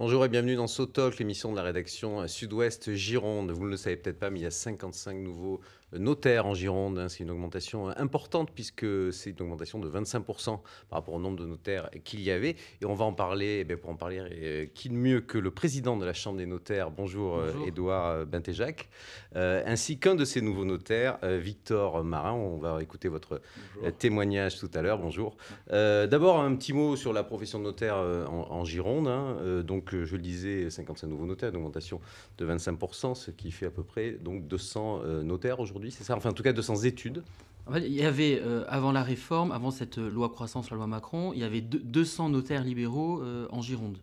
Bonjour et bienvenue dans Sotoc, l'émission de la rédaction euh, Sud-Ouest Gironde. Vous ne le savez peut-être pas, mais il y a 55 nouveaux notaires en Gironde. Hein, c'est une augmentation importante puisque c'est une augmentation de 25% par rapport au nombre de notaires qu'il y avait. Et on va en parler, eh pour en parler, euh, qui de mieux que le président de la Chambre des notaires, bonjour, euh, édouard Edouard Bintéjac, euh, ainsi qu'un de ses nouveaux notaires, Victor Marin. On va écouter votre témoignage tout à l'heure. Bonjour. D'abord, un petit mot sur la profession de notaire en, Gironde. Hein. Donc, je le disais, 55 nouveaux notaires, une augmentation de 25%, ce qui fait à peu près donc, 200 notaires aujourd'hui c'est ça Enfin, en tout cas, de sans études il y avait, euh, avant la réforme, avant cette euh, loi croissance, la loi Macron, il y avait 200 notaires libéraux euh, en Gironde.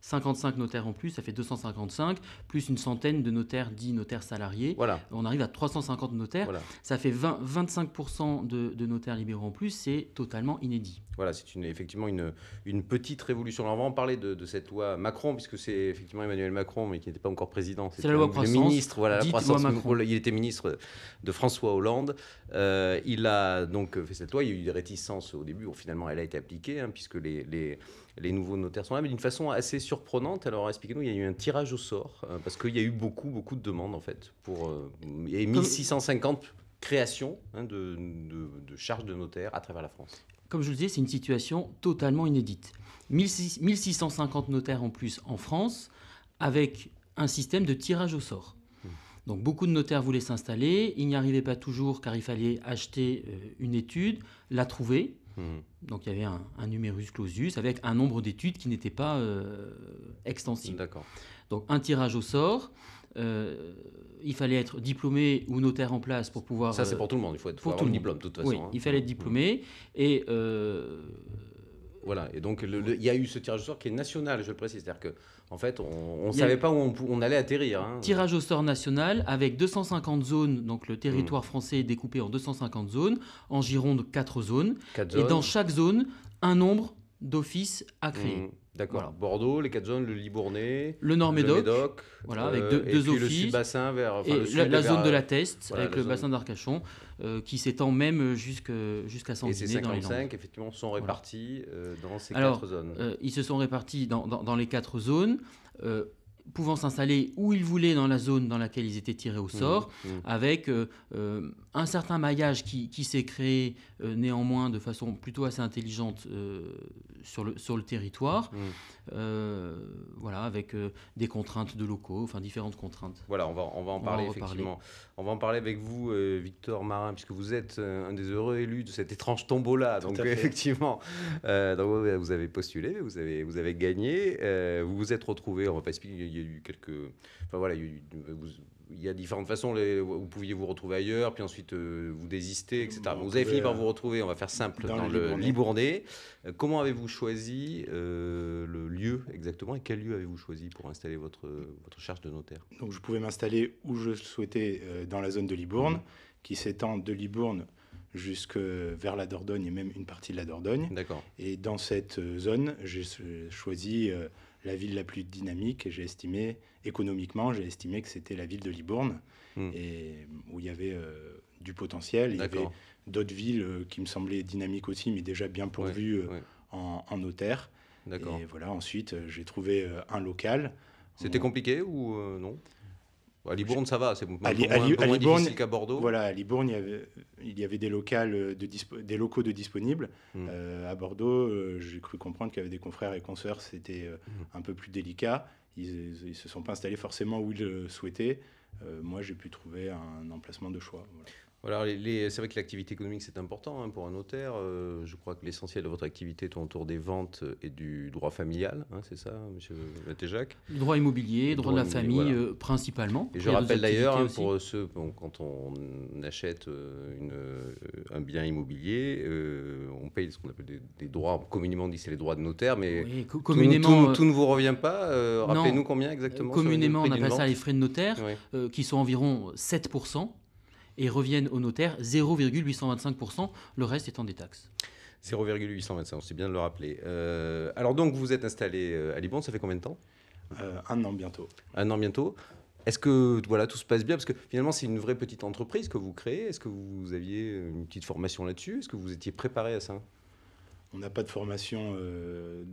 55 hmm. notaires en plus, ça fait 255, plus une centaine de notaires dits notaires salariés. On arrive à 350 notaires. Ça fait 25% de, de, notaires libéraux en plus, c'est totalement inédit. Voilà, c'est une, effectivement une, une, petite révolution. on va en parler de, cette loi Macron, puisque c'est effectivement Emmanuel Macron, mais qui n'était pas encore président. C'est la loi croissance. Le ministre, voilà, la croissance. Il était ministre de François Hollande il a donc fait cette loi. Il y a eu des réticences au début. où finalement, elle a été appliquée, hein, puisque les, les, nouveaux notaires sont là, mais d'une façon assez surprenante. Alors, expliquez-nous, il y a eu un tirage au sort, euh, parce qu'il y a eu beaucoup, beaucoup de demandes, en fait. Pour, 1650 euh, créations hein, de, de charges de notaires à travers la France. Comme je le disais, c'est une situation totalement inédite. 1650 notaires en plus en France, avec un système de tirage au sort. Donc beaucoup de notaires voulaient s'installer, ils n'y arrivaient pas toujours car il fallait acheter euh, une étude, la trouver. Mmh. Donc il y avait un, numerus clausus avec un nombre d'études qui n'était pas euh, extensible. D'accord. Donc un tirage au sort. Euh, il fallait être diplômé ou notaire en place pour pouvoir. Ça, c'est pour tout le monde. Il faut, le diplôme, de toute façon. Hein. il fallait être mmh. diplômé. Et voilà, et donc il y a eu ce tirage au sort qui est national, je précise. C'est-à-dire qu'en en fait, on ne savait pas où on, allait atterrir. Hein. Tirage au sort national avec 250 zones, donc le territoire mm. français est découpé en 250 zones, en Gironde 4 zones, et dans chaque zone, un nombre d'office à créer. Mmh, d'accord. Bordeaux, les quatre zones, le Libournais, le Nord-Médoc, voilà, avec euh, deux, et puis le bassin vers la, zone de la Teste, avec le bassin d'Arcachon, euh, qui s'étend même euh, jusqu'à jusqu'à Et ces 55, effectivement, sont répartis dans ces quatre zones. ils se sont répartis dans, dans les quatre zones pouvant s'installer où ils voulaient dans la zone dans laquelle ils étaient tirés au mmh, sort, mmh. avec euh, euh, un certain maillage qui, qui s'est créé euh, néanmoins de façon plutôt assez intelligente sur, le, sur le territoire, mmh. voilà, avec des contraintes de locaux, enfin différentes contraintes. Voilà, on va, on va en parler effectivement. On va en parler avec vous, Victor Marin, puisque vous êtes un des heureux élus de cette étrange tombola Donc effectivement, vous avez postulé, vous avez, vous avez gagné, vous vous êtes retrouvé, on va pas expliquer il y a eu quelques. Enfin voilà, il y a, différentes façons. Les, vous pouviez vous retrouver ailleurs, puis ensuite euh, vous désister, etc. Vous, avez fini par vous retrouver, on va faire simple, dans, le Libournais. Euh, comment avez-vous choisi euh, le lieu exactement et quel lieu avez-vous choisi pour installer votre, votre charge de notaire Donc je pouvais m'installer où je souhaitais dans la zone de Libourne, mmh. qui s'étend de Libourne jusque vers la Dordogne et même une partie de la Dordogne. D'accord. Et dans cette zone, j'ai choisi la ville la plus dynamique. j'ai estimé, économiquement, j'ai estimé que c'était la ville de Libourne, hmm. où il y avait euh, du potentiel. Il y avait d'autres villes euh, qui me semblaient dynamiques aussi, mais déjà bien pourvues euh, En, en notaire. Et voilà, ensuite, j'ai trouvé un local. C'était compliqué ou non à Libourne, ça va, c'est un, qu'à Bordeaux. Voilà, à Libourne, il y avait, euh, des, locaux de disponibles. Hmm. Euh, à Bordeaux, euh, j'ai cru comprendre qu'il y avait des confrères et consoeurs, c'était hmm. un peu plus délicat. Ils ne se sont pas installés forcément où ils le souhaitaient. moi, j'ai pu trouver un emplacement de choix. Voilà c'est vrai que l'activité économique, c'est important hein, pour un notaire. Euh, je crois que l'essentiel de votre activité tourne autour des ventes et du droit familial, hein, c'est ça, M. Latéjac droit immobilier, droit, de la famille euh, principalement. Et je rappelle d'ailleurs, hein, pour ceux, quand on achète euh, un bien immobilier, on paye ce qu'on appelle des, droits, communément dit c'est les droits de notaire, mais tout, tout, ne vous revient pas. Rappelez-nous combien exactement Communément, on appelle ça les frais de notaire, qui sont environ 7% et reviennent au notaire 0,825%, le reste étant des taxes. 0,825, c'est bien de le rappeler. Euh, alors donc, vous êtes installé euh, à Liban, ça fait combien de temps euh, Un an bientôt. Un an bientôt. Est-ce que voilà, tout se passe bien Parce que finalement, c'est une vraie petite entreprise que vous créez. Est-ce que vous aviez une petite formation là-dessus Est-ce que vous étiez préparé à ça on n'a pas de formation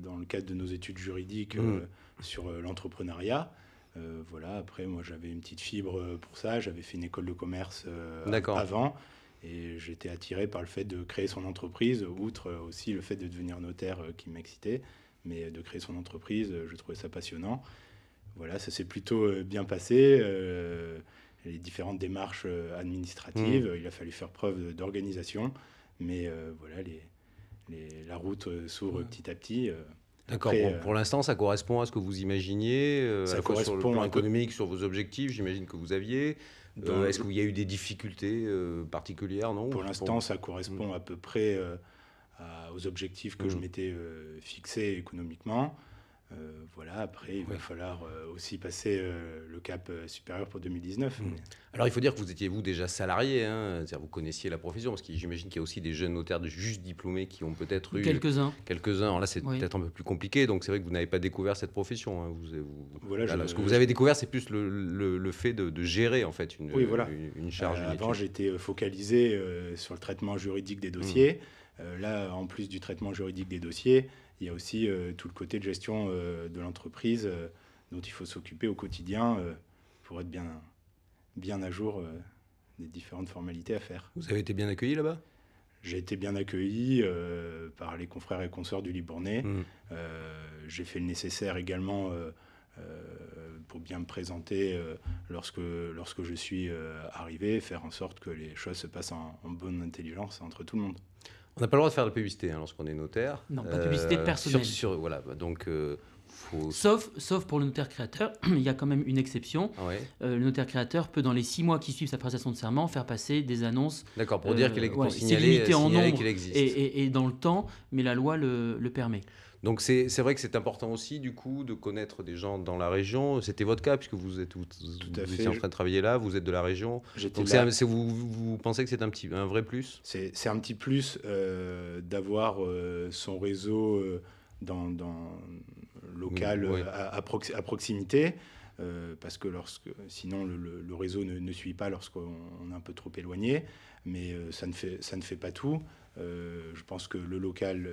dans le cadre de nos études juridiques mmh. sur l'entrepreneuriat. Euh, voilà, après, moi, j'avais une petite fibre euh, pour ça. J'avais fait une école de commerce euh, avant. Et j'étais attiré par le fait de créer son entreprise, outre aussi le fait de devenir notaire qui m'excitait. Mais de créer son entreprise, je trouvais ça passionnant. Voilà, ça s'est plutôt bien passé les différentes démarches administratives. Mmh. Il a fallu faire preuve d'organisation. Mais voilà, la route s'ouvre mmh. petit à petit. Euh, pour l'instant, ça correspond à ce que vous imaginiez, euh, ça correspond sur le plan économique, sur vos objectifs, j'imagine que vous aviez. Euh, est-ce qu'il y a eu des difficultés particulières non Pour l'instant, ça correspond mm. à peu près aux objectifs que mm. je m'étais fixé économiquement. Euh, voilà, après, il va falloir euh, aussi passer euh, le cap supérieur pour 2019. Hmm. Alors, il faut dire que vous étiez, vous, déjà salarié, hein vous connaissiez la profession, parce que j'imagine qu'il y a aussi des jeunes notaires de juste diplômés qui ont peut-être eu... Quelques-uns. Quelques-uns. Là, c'est peut-être un peu plus compliqué, donc c'est vrai que vous n'avez pas découvert cette profession. Hein. vous, voilà, ce que vous avez découvert, c'est plus le, fait de, gérer, en fait, une, une, charge. avant, j'étais focalisé sur le traitement juridique des dossiers. Hmm. là, en plus du traitement juridique des dossiers, il y a aussi euh, tout le côté de gestion euh, de l'entreprise euh, dont il faut s'occuper au quotidien pour être bien, bien à jour des différentes formalités à faire. Vous avez été bien accueilli là-bas j'ai été bien accueilli par les confrères et consorts du Libournais. Mmh. j'ai fait le nécessaire également pour bien me présenter lorsque, lorsque je suis arrivé, faire en sorte que les choses se passent en bonne intelligence entre tout le monde. On n'a pas le droit de faire de la publicité hein, lorsqu'on est notaire. Non, pas de publicité euh, personnelle. Sur, voilà, bah, donc. Euh, sauf, sauf pour le notaire créateur, il y a quand même une exception. Ah euh, le notaire créateur peut, dans les six mois qui suivent sa prestation de serment, faire passer des annonces. D'accord, pour dire qu'elle est, ouais, en nombre et, dans le temps, mais la loi le permet. Donc c'est vrai que c'est important aussi, du coup, de connaître des gens dans la région. C'était votre cas, puisque vous, êtes, vous, vous étiez en train de travailler là, vous êtes de la région. Donc vous, vous, pensez que c'est un, petit, un vrai plus C'est un petit plus euh, d'avoir euh, son réseau euh, dans, dans, local à, proximité. Euh, parce que lorsque, sinon le, réseau ne, suit pas lorsqu'on est un peu trop éloigné, mais euh, ça, ne fait, ça ne fait pas tout. Euh, je pense que le local,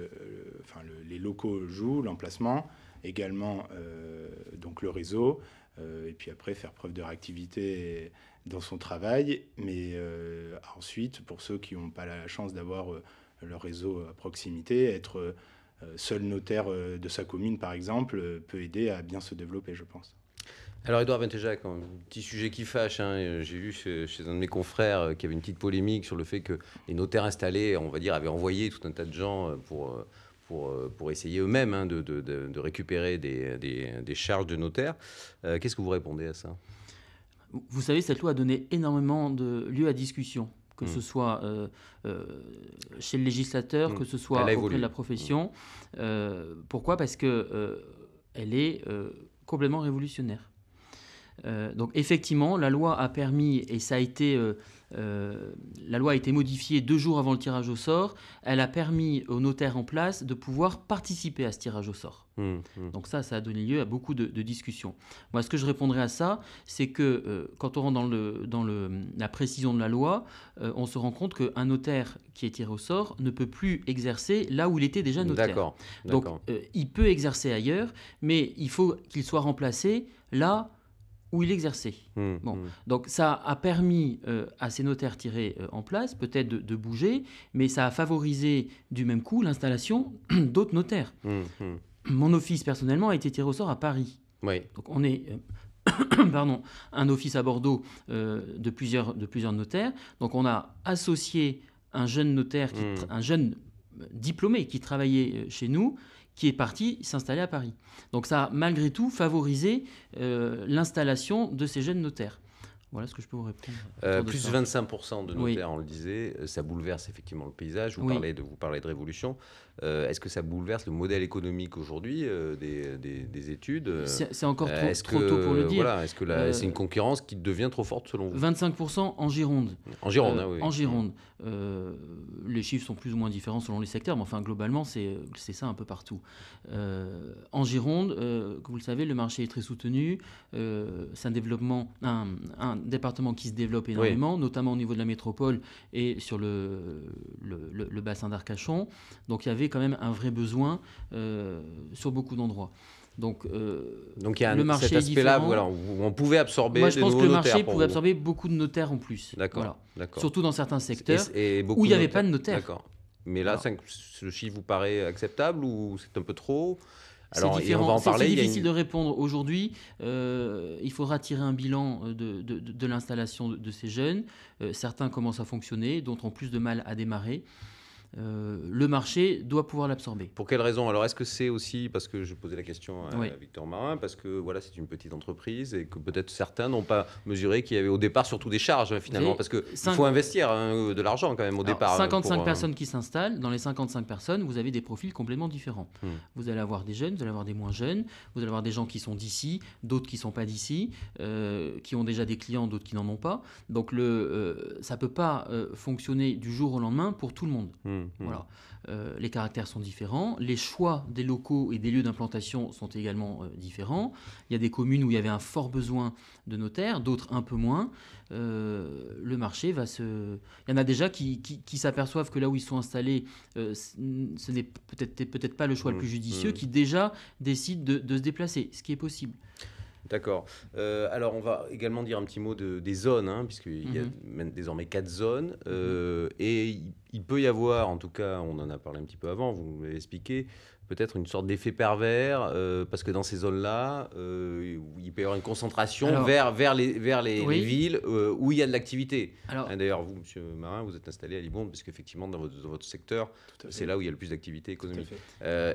enfin les locaux jouent, l'emplacement, également donc le réseau, et puis après faire preuve de réactivité dans son travail, mais ensuite pour ceux qui n'ont pas la chance d'avoir leur réseau à proximité, être seul notaire de sa commune, par exemple, peut aider à bien se développer, je pense. Alors, Edouard Ventejac, un petit sujet qui fâche. Hein, euh, j'ai vu chez un de mes confrères euh, qu'il y avait une petite polémique sur le fait que les notaires installés, on va dire, avaient envoyé tout un tas de gens euh, pour, pour, pour essayer eux-mêmes hein, de, récupérer des, charges de notaire. Qu'est-ce que vous répondez à ça Vous savez, cette loi a donné énormément de lieu à discussion que mmh. ce soit chez le législateur, que mmh. ce soit auprès de la profession. Mmh. pourquoi Parce qu'elle elle est complètement révolutionnaire. Euh, donc effectivement, la loi a permis, et ça a été, euh, euh, la loi a été modifiée deux jours avant le tirage au sort, elle a permis aux notaires en place de pouvoir participer à ce tirage au sort. Mmh, mmh. Donc ça, ça a donné lieu à beaucoup de, discussions. Moi, ce que je répondrai à ça, c'est que quand on rentre dans, le, dans le, la précision de la loi, on se rend compte qu'un notaire qui est tiré au sort ne peut plus exercer là où il était déjà notaire. D'accord. Donc il peut exercer ailleurs, mais il faut qu'il soit remplacé là où il exerçait. Mmh, mmh. Donc ça a permis euh, à ces notaires tirés euh, en place peut-être de, bouger, mais ça a favorisé du même coup l'installation d'autres notaires. Mmh, Mon office personnellement a été tiré au sort à Paris. Donc on est euh, pardon, un office à Bordeaux de, plusieurs, de plusieurs notaires. Donc on a associé un jeune notaire, un jeune diplômé qui travaillait chez nous qui est parti s'installer à Paris. Donc ça a malgré tout favorisé euh, l'installation de ces jeunes notaires. Voilà ce que je peux vous répondre. Euh, plus 25% de nos oui. on le disait, euh, ça bouleverse effectivement le paysage. Vous, parlez, de, vous de révolution. Euh, est-ce que ça bouleverse le modèle économique aujourd'hui des, études C'est encore trop, tôt pour le dire. Voilà, Est-ce que c'est une concurrence qui devient trop forte selon vous 25% en Gironde. En Gironde, hein, oui. En Gironde. les chiffres sont plus ou moins différents selon les secteurs, mais enfin globalement, c'est ça un peu partout. en Gironde, comme vous le savez, le marché est très soutenu. c'est un développement, un département qui se développe énormément, notamment au niveau de la métropole et sur le, le, bassin d'Arcachon. Donc il y avait quand même un vrai besoin euh, sur beaucoup d'endroits. Donc, euh, Donc il y a le un, marché cet aspect-là où on pouvait absorber Moi, je pense que le marché pouvait absorber beaucoup de notaires en plus. D'accord. Surtout dans certains secteurs où il n'y avait pas de notaires. D'accord. Mais là, ce le chiffre vous paraît acceptable ou c'est un peu trop alors, C'est difficile de répondre aujourd'hui. Euh, il faudra tirer un bilan de, l'installation de, ces jeunes. Euh, certains commencent à fonctionner, d'autres ont plus de mal à démarrer. Euh, le marché doit pouvoir l'absorber. Pour quelle raison Alors, est-ce que c'est aussi parce que je posais la question à, Victor Marin, parce que voilà, c'est une petite entreprise et que peut-être certains n'ont pas mesuré qu'il y avait au départ surtout des charges hein, finalement, parce qu'il faut investir hein, de l'argent quand même au départ. 55 hein, euh, personnes qui s'installent. Dans les 55 personnes, vous avez des profils complètement différents. Hmm. Vous allez avoir des jeunes, vous allez avoir des moins jeunes, vous allez avoir des gens qui sont d'ici, d'autres qui ne sont pas d'ici, euh, qui ont déjà des clients, d'autres qui n'en ont pas. Donc, le, ça ne peut pas fonctionner du jour au lendemain pour tout le monde. Hmm. Mmh, mmh. Voilà. Euh, les caractères sont différents, les choix des locaux et des lieux d'implantation sont également euh, différents. Il y a des communes où il y avait un fort besoin de notaires, d'autres un peu moins. Euh, le marché va se... Il y en a déjà qui, s'aperçoivent que là où ils sont installés, ce n'est peut-être peut pas le choix le mmh, plus judicieux, qui déjà décident de se déplacer, ce qui est possible. D'accord. Euh, alors, on va également dire un petit mot de, des zones, hein, puisqu'il y a mhm. désormais quatre zones. Mhm. Euh, et il, il, peut y avoir, en tout cas, on en a parlé un petit peu avant, vous m'avez expliqué, peut-être une sorte d'effet pervers, euh, parce que dans ces zones-là, euh, il peut y avoir une concentration vers, vers, les, vers les, villes euh, où il y a de l'activité. Hein, d'ailleurs, vous, monsieur Marin, vous êtes installé à Libonde, parce qu'effectivement, dans, votre, secteur, c'est là où il y a le plus d'activité économique.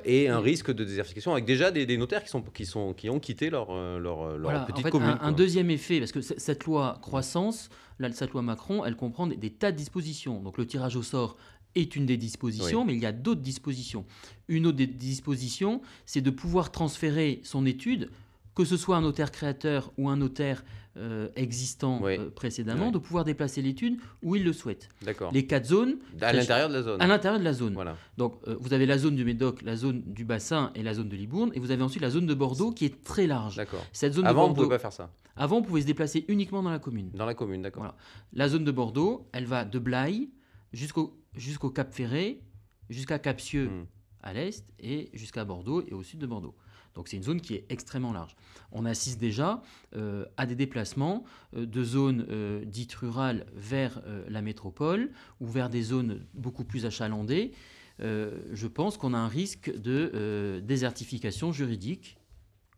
et un risque de désertification avec déjà des, notaires qui, sont, sont, qui ont quitté leur, leur, petite en fait, commune. Un, deuxième effet, parce que cette loi croissance, cette loi Macron, elle comprend des tas de dispositions. Donc le tirage au sort est une des dispositions, mais il y a d'autres dispositions. Une autre des dispositions, c'est de pouvoir transférer son étude, que ce soit un notaire créateur ou un notaire euh, existant euh, précédemment, de pouvoir déplacer l'étude où il le souhaite. Les quatre zones. À l'intérieur de la zone. À l'intérieur de la zone. Donc euh, vous avez la zone du Médoc, la zone du bassin et la zone de Libourne, et vous avez ensuite la zone de Bordeaux qui est très large. Cette zone Avant, on ne pouvait pas faire ça. Avant, on pouvait se déplacer uniquement dans la commune. Dans la commune, d'accord. Voilà. La zone de Bordeaux, elle va de Blaye jusqu'au Cap Ferré, jusqu'à Cap-Sieu hmm. à l'est et jusqu'à Bordeaux et au sud de Bordeaux. Donc c'est une zone qui est extrêmement large. On assiste déjà euh, à des déplacements euh, de zones euh, dites rurales vers la métropole ou vers des zones beaucoup plus achalandées. je pense qu'on a un risque de désertification juridique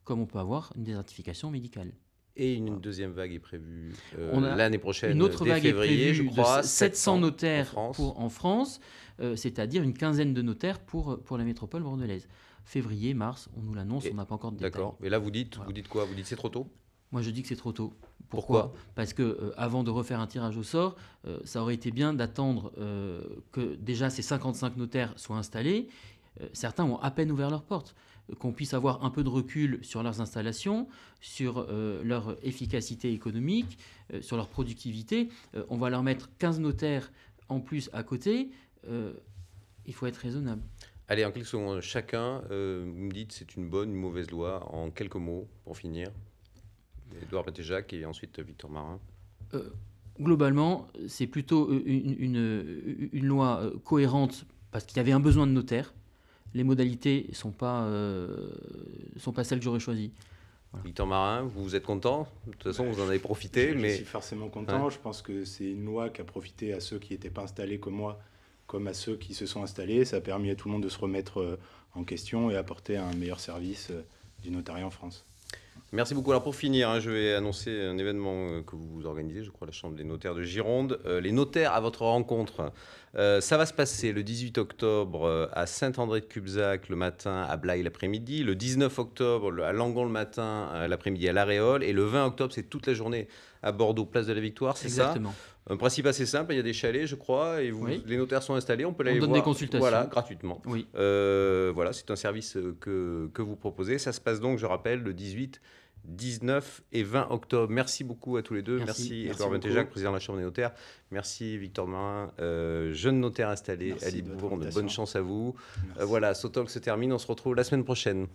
comme on peut avoir une désertification médicale. Et une, deuxième vague est prévue euh, l'année prochaine. Une autre vague février, est prévue de 700 notaires en France, en euh, France c'est-à-dire une quinzaine de notaires pour, pour la métropole bordelaise. Février, mars, on nous l'annonce, on n'a pas encore de détails. D'accord. Mais là, vous dites, vous dites quoi Vous dites c'est trop tôt Moi, je dis que c'est trop tôt. Pourquoi, Parce que euh, avant de refaire un tirage au sort, ça aurait été bien d'attendre que déjà ces 55 notaires soient installés. certains ont à peine ouvert leurs portes qu'on puisse avoir un peu de recul sur leurs installations, sur euh, leur efficacité économique, euh, sur leur productivité. Euh, on va leur mettre 15 notaires en plus à côté. il faut être raisonnable. Allez, en quelques secondes, chacun, vous me dites c'est une bonne, une mauvaise loi, en quelques mots, pour finir. Edouard Batéjac et ensuite Victor Marin. globalement, c'est plutôt une, une loi cohérente parce qu'il y avait un besoin de notaires les modalités ne sont, pas, euh, sont pas celles que j'aurais choisies. Victor Marin, vous êtes content De toute façon, vous en avez profité. Je, mais... suis forcément content. Je pense que c'est une loi qui a profité à ceux qui n'étaient pas installés comme moi, comme à ceux qui se sont installés. Ça a permis à tout le monde de se remettre euh, en question et apporter un meilleur service euh, du notariat en France. Merci beaucoup. Alors pour finir, hein, je vais annoncer un événement euh, que vous organisez, je crois, la Chambre des notaires de Gironde. Euh, les notaires à votre rencontre, euh, ça va se passer le 18 octobre à Saint-André-de-Cubzac le matin, à Blaye l'après-midi, le 19 octobre à Langon le matin, l'après-midi à l'Aréole, et le 20 octobre, c'est toute la journée à Bordeaux, place de la Victoire, c'est ça un principe assez simple, il y a des chalets, je crois, et vous, les notaires sont installés, on peut aller donne des consultations. Voilà, gratuitement. Oui. Euh, voilà, c'est un service que, que, vous proposez. Ça se passe donc, je rappelle, le 18, 19 et 20 octobre. Merci beaucoup à tous les deux. Merci, Edouard Bentejac, président de la Chambre des notaires. Merci Victor Marin, euh, jeune notaire installé à Libourne. Bonne chance à vous. Euh, voilà, ce talk se termine. On se retrouve la semaine prochaine.